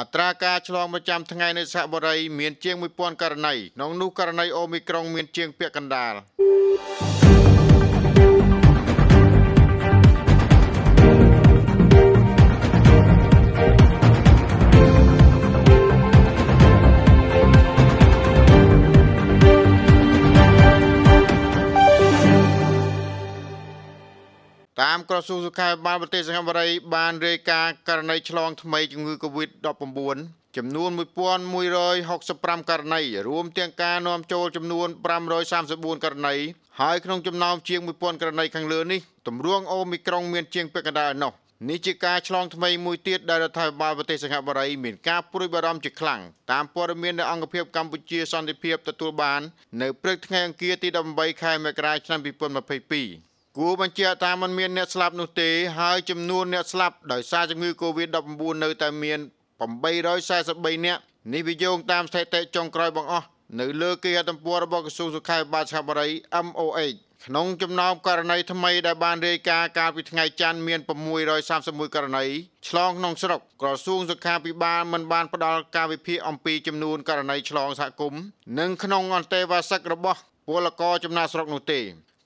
អត្រាការឆ្លងប្រចាំថ្ងៃនៅសហបុរីមានជាង1000ករណីក្នុងនោះករណីអូមីក្រុងមានជាងពាក់កណ្ដាលតាមក្រសួងសុខាភិបាលប្រទេសសិង្ហបុរីបានរាយការណ៍ករណីឆ្លងថ្មីជំងឺ Covid-19 ចំនួន1165ករណីរួមទាំងការនាំចូលចំនួន534ករណីហើយក្នុងចំណោមជាង1000ករណីខាងលើនេះទម្រង់អូមីក្រុងមានជាងពាក់កណ្ដាលឯណោះនេះជាការឆ្លងថ្មីមួយទៀតដែលរដ្ឋាភិបាលប្រទេសសិង្ហបុរីមានការព្រួយបារម្ភជាខ្លាំងតាមព័ត៌មាននៃអង្គភាពកម្ពុជាសន្តិភាពទទួលបាននៅព្រឹកថ្ងៃអង្គារទី18ខែមករាឆ្នាំ2022គួរបញ្ជាក់ថាมันមានអ្នកស្លាប់នោះទេហើយចំនួនអ្នកស្លាប់ដោយសារជំងឺ Covid-19 នៅតែមាន843នាក់នេះវាយោងតាមស្ថិតិចុងក្រោយបង្អស់នៅលើគេហទំព័ររបស់ក្រសួងសុខាភិបាលឆាបរី MOH ក្នុងចំណោមករណីថ្មីដែលបានរាយការណ៍កាលពីថ្ងៃច័ន្ទមាន631ករណីឆ្លងក្នុងស្រុកក្រសួងសុខាភិបាលមិនបានផ្ដល់ការវិភាគអំពីចំនួនករណីឆ្លងសហគមន៍និងក្នុងអន្តេវាសិករបស់ពលករចំណាកស្រុកនោះទេ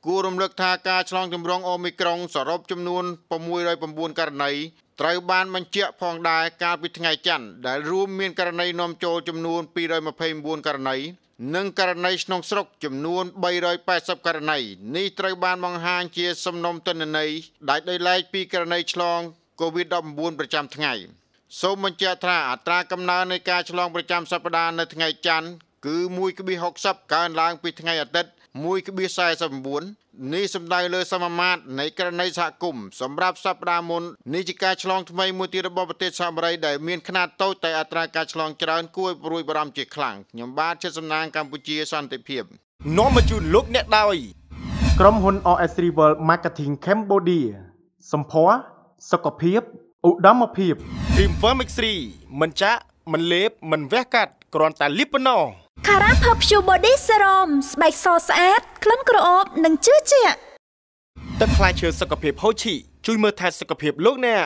គួររំលឹកថាការឆ្លងចម្រងអូមីក្រុងសរុបចំនួន609ករណី ត្រូវបានបញ្ជាក់ផងដែរកាលពីថ្ងៃច័ន្ទដែលរួមមានករណីនាំចូលចំនួន229ករណីនិងករណីក្នុងស្រុកចំនួន380ករណីនេះត្រូវបានបង្ហាញជាសំណុំទិន្នន័យដែលដោយឡែកពីករណីឆ្លង COVID-19 ប្រចាំថ្ងៃសូមបញ្ជាក់ថាអត្រាកំណើននៃការឆ្លងប្រចាំសប្តាហ៍នៅថ្ងៃច័ន្ទគឺ1.60កើនឡើងពីថ្ងៃអាទិត្យ1.49នេះសំដៅលើសមមាត្រនៃករណីសហគមន៍សម្រាប់សប្តាហ៍មុននេះជាការឆ្លងថ្មីមួយទៀតរបស់ប្រទេសសហមេរិកដែលមានខ្នាតតូចតែអត្រាការឆ្លងច្រើនគួរឲ្យព្រួយបារម្ភជាខ្លាំងខ្ញុំបាទជិតសំណាងកម្ពុជាសន្តិភាពនាំមកជូនលោកអ្នកដោយក្រុមហ៊ុន OS Rival Marketing Cambodia សម្ភារសុខភាពឧត្តមភាព Dream Firm X3 មិនចាក់មិនលេប មិនវះកាត់គ្រាន់តែលីបប៉ុណ្ណោះ Cara Perfume Body Serum ស្បែកសស្អាតក្លិនក្រអូបនិងជឿជាក់ទឹកផ្លែឈើសុខភាពហូជីជួយមើលថែសុខភាពលោកអ្នក